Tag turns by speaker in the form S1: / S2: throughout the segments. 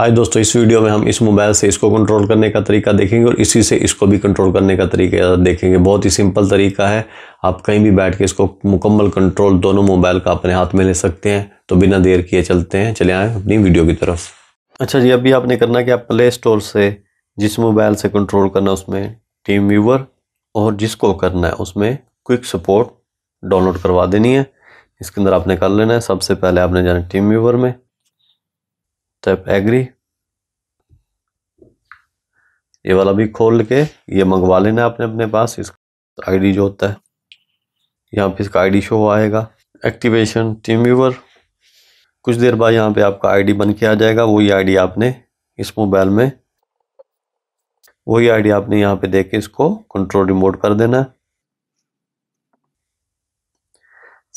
S1: आज दोस्तों इस वीडियो में हम इस मोबाइल से इसको कंट्रोल करने का तरीका देखेंगे और इसी से इसको भी कंट्रोल करने का तरीका देखेंगे बहुत ही सिंपल तरीका है आप कहीं भी बैठ के इसको मुकम्मल कंट्रोल दोनों मोबाइल का अपने हाथ में ले सकते हैं तो बिना देर किए चलते हैं चले आएँ अपनी वीडियो की तरफ अच्छा जी अभी आपने करना कि आप प्ले स्टोर से जिस मोबाइल से कंट्रोल करना उसमें टीम व्यूवर और जिसको करना है उसमें क्विक सपोर्ट डाउनलोड करवा देनी है इसके अंदर आपने कर लेना है सबसे पहले आपने जाना टीम व्यूवर में टैप तो एग्री ये वाला भी खोल के ये मंगवा लेना आपने अपने पास इसका आईडी जो होता है यहाँ पे इसका आईडी शो आएगा एक्टिवेशन टीम व्यूवर कुछ देर बाद यहाँ पे आपका आईडी बन के आ जाएगा वही आईडी आपने इस मोबाइल में वही आईडी आपने यहाँ पे देके इसको कंट्रोल रिमोट कर देना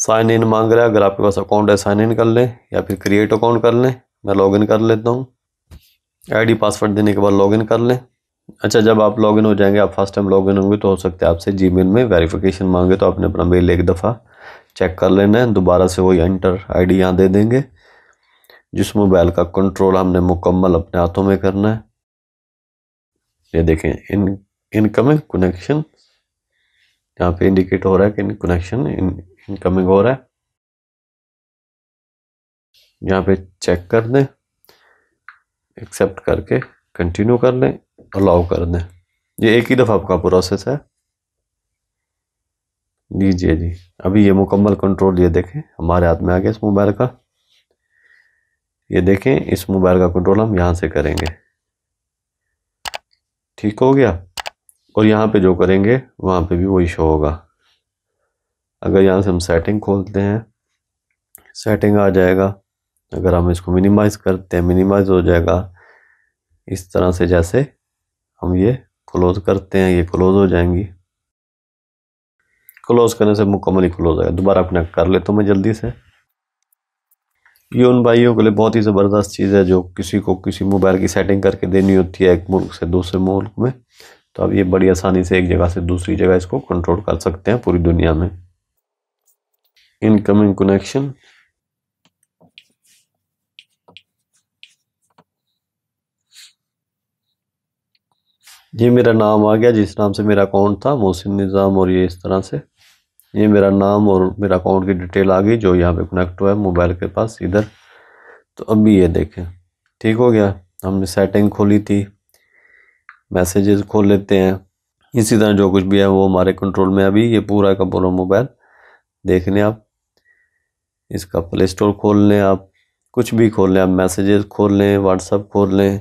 S1: साइन इन मांग रहा है अगर आपके पास अकाउंट है साइन इन कर लें या फिर क्रिएट अकाउंट कर लें मैं लॉगिन कर लेता हूँ आईडी पासवर्ड देने के बाद लॉगिन कर लें अच्छा जब आप लॉगिन हो जाएंगे आप फर्स्ट टाइम लॉगिन होंगे तो हो सकता है आपसे जीमेल में वेरिफिकेशन मांगे तो आपने अपना मेल एक दफ़ा चेक कर लेना है दोबारा से वही एंटर आई यहाँ दे देंगे जिस मोबाइल का कंट्रोल हमने मुकम्मल अपने हाथों में करना है ये देखें इन इनकमिंग कनेक्शन यहाँ पे इंडिकेट हो रहा है कि इन कनेक्शन इन इनकमिंग हो रहा है यहाँ पे चेक कर दें एक्सेप्ट करके कंटिन्यू कर लें अलाउ कर दें ये एक ही दफ़ा आपका प्रोसेस है जी जी जी अभी ये मुकम्मल कंट्रोल ये देखें हमारे हाथ में आ गया इस मोबाइल का ये देखें इस मोबाइल का कंट्रोल हम यहाँ से करेंगे ठीक हो गया और यहाँ पे जो करेंगे वहाँ पे भी वही शो होगा अगर यहाँ से हम सेटिंग खोलते हैं सेटिंग आ जाएगा अगर हम इसको मिनिमाइज करते हैं मिनिमाइज हो जाएगा इस तरह से जैसे हम ये क्लोज करते हैं ये क्लोज हो जाएंगी क्लोज करने से मुकम्मल ही क्लोज आएगा दोबारा कनेक्ट कर लेता तो हूँ मैं जल्दी से ये उन भाइयों के लिए बहुत ही ज़बरदस्त चीज़ है जो किसी को किसी मोबाइल की सेटिंग करके देनी होती है एक मुल्क से दूसरे मुल्क में तो अब ये बड़ी आसानी से एक जगह से दूसरी जगह इसको कंट्रोल कर सकते हैं पूरी दुनिया में इनकमिंग कनेक्शन ये मेरा नाम आ गया जिस नाम से मेरा अकाउंट था मोहसिन निज़ाम और ये इस तरह से ये मेरा नाम और मेरा अकाउंट की डिटेल आ गई जो यहाँ पे कनेक्ट हुआ है मोबाइल के पास इधर तो अभी ये देखें ठीक हो गया हमने सेटिंग खोली थी मैसेजेस खोल लेते हैं इसी तरह जो कुछ भी है वो हमारे कंट्रोल में अभी ये पूरा का पूरा मोबाइल देख लें आप इसका प्ले स्टोर खोल लें आप कुछ भी खोल लें आप मैसेजेस खोल लें व्हाट्सअप खोल लें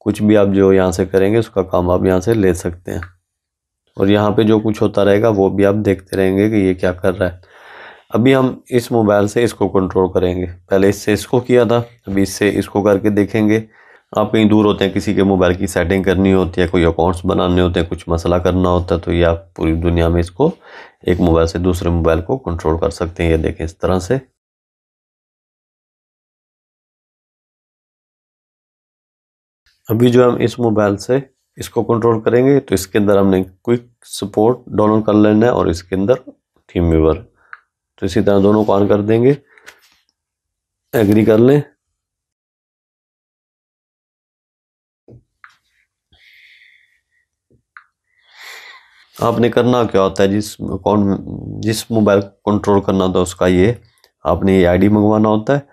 S1: कुछ भी आप जो यहाँ से करेंगे उसका काम आप यहाँ से ले सकते हैं और यहाँ पे जो कुछ होता रहेगा वो भी आप देखते रहेंगे कि ये क्या कर रहा है अभी हम इस मोबाइल से इसको कंट्रोल करेंगे पहले इससे इसको किया था अभी इससे इसको करके देखेंगे आप कहीं दूर होते हैं किसी के मोबाइल की सेटिंग करनी होती है कोई अकाउंट्स बनाने होते हैं कुछ मसला करना होता है तो ये आप पूरी दुनिया में इसको एक मोबाइल से दूसरे मोबाइल को कंट्रोल कर सकते हैं ये देखें इस तरह से अभी जो हम इस मोबाइल से इसको कंट्रोल करेंगे तो इसके अंदर हमने क्विक सपोर्ट डाउनलोड कर लेना है और इसके अंदर थीम व्यूवर तो इसी तरह दोनों को ऑन कर देंगे एग्री कर लें आपने करना क्या होता है जिस अकाउंट जिस मोबाइल कंट्रोल करना होता है उसका ये आपने ये आईडी मंगवाना होता है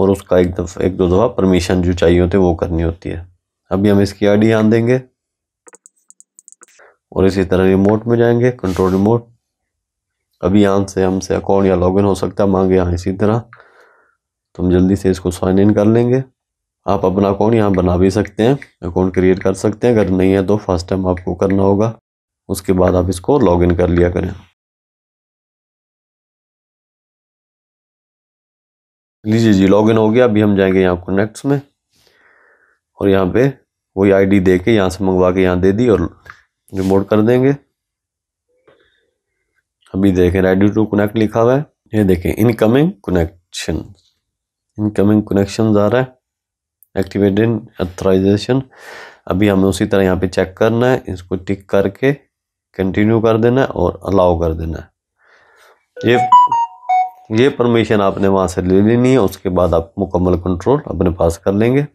S1: और उसका एक दफ़ा एक दो दफ़ा परमिशन जो चाहिए होती है वो करनी होती है अभी हम इसकी आईडी डी देंगे और इसी तरह रिमोट में जाएंगे कंट्रोल रिमोट अभी यहाँ से हमसे अकाउंट या लॉगिन हो सकता है मांगे यहाँ इसी तरह तो हम जल्दी से इसको साइन इन कर लेंगे आप अपना अकाउंट यहाँ बना भी सकते हैं अकाउंट क्रिएट कर सकते हैं अगर नहीं है तो फर्स्ट टाइम आपको करना होगा उसके बाद आप इसको लॉगिन कर लिया करें लीजिए जी लॉगिन हो गया अभी हम जाएंगे यहाँ कनेक्ट्स में और यहाँ पे वही आईडी दे के यहाँ से मंगवा के यहाँ दे दी और रिमोट कर देंगे अभी देखें रेडी टू कनेक्ट लिखा हुआ है ये देखें इनकमिंग कनेक्शन इनकमिंग कनेक्शन आ रहा है एक्टिवेटेड अथोराइजेशन अभी हमें उसी तरह यहाँ पे चेक करना है इसको टिक करके कंटिन्यू कर देना है और अलाउ कर देना है ये ये परमिशन आपने वहाँ से ले लेनी है उसके बाद आप मुकम्मल कंट्रोल अपने पास कर लेंगे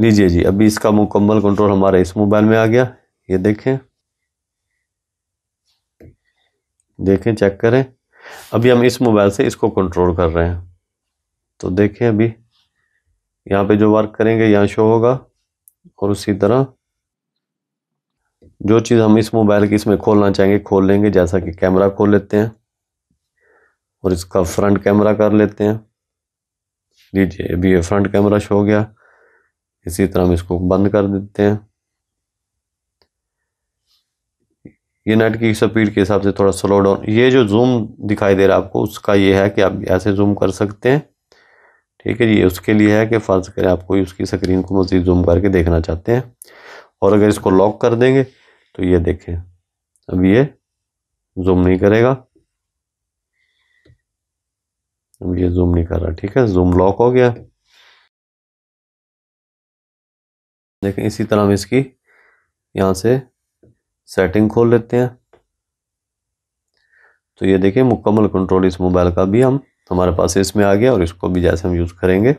S1: लीजिए जी अभी इसका मुकम्मल कंट्रोल हमारे इस मोबाइल में आ गया ये देखें देखें चेक करें अभी हम इस मोबाइल से इसको कंट्रोल कर रहे हैं तो देखें अभी यहाँ पे जो वर्क करेंगे यहाँ शो होगा और उसी तरह जो चीज़ हम इस मोबाइल की इसमें खोलना चाहेंगे खोल लेंगे जैसा कि कैमरा खोल लेते हैं और इसका फ्रंट कैमरा कर लेते हैं लीजिए अभी ये फ्रंट कैमरा शो हो गया इसी तरह हम इसको बंद कर देते हैं ये नेट की स्पीड के हिसाब से थोड़ा स्लो डाउन ये जो जूम दिखाई दे रहा है आपको उसका ये है कि आप ऐसे जूम कर सकते हैं ठीक है ये उसके लिए है कि फ़र्ज़ करें आप कोई उसकी स्क्रीन को मज़ीद जूम करके देखना चाहते हैं और अगर इसको लॉक कर देंगे तो ये देखें अब ये जूम नहीं करेगा अब ये जूम नहीं कर रहा ठीक है जूम लॉक हो गया देखें इसी तरह हम इसकी यहाँ से सेटिंग खोल लेते हैं तो ये देखिए मुकम्मल कंट्रोल इस मोबाइल का भी हम हमारे पास इसमें आ गया और इसको भी जैसे हम यूज़ करेंगे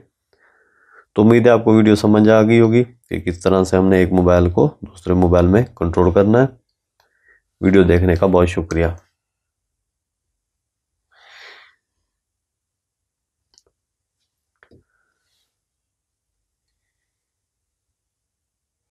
S1: तो उम्मीद है आपको वीडियो समझ आ गई होगी कि किस तरह से हमने एक मोबाइल को दूसरे मोबाइल में कंट्रोल करना है वीडियो देखने का बहुत शुक्रिया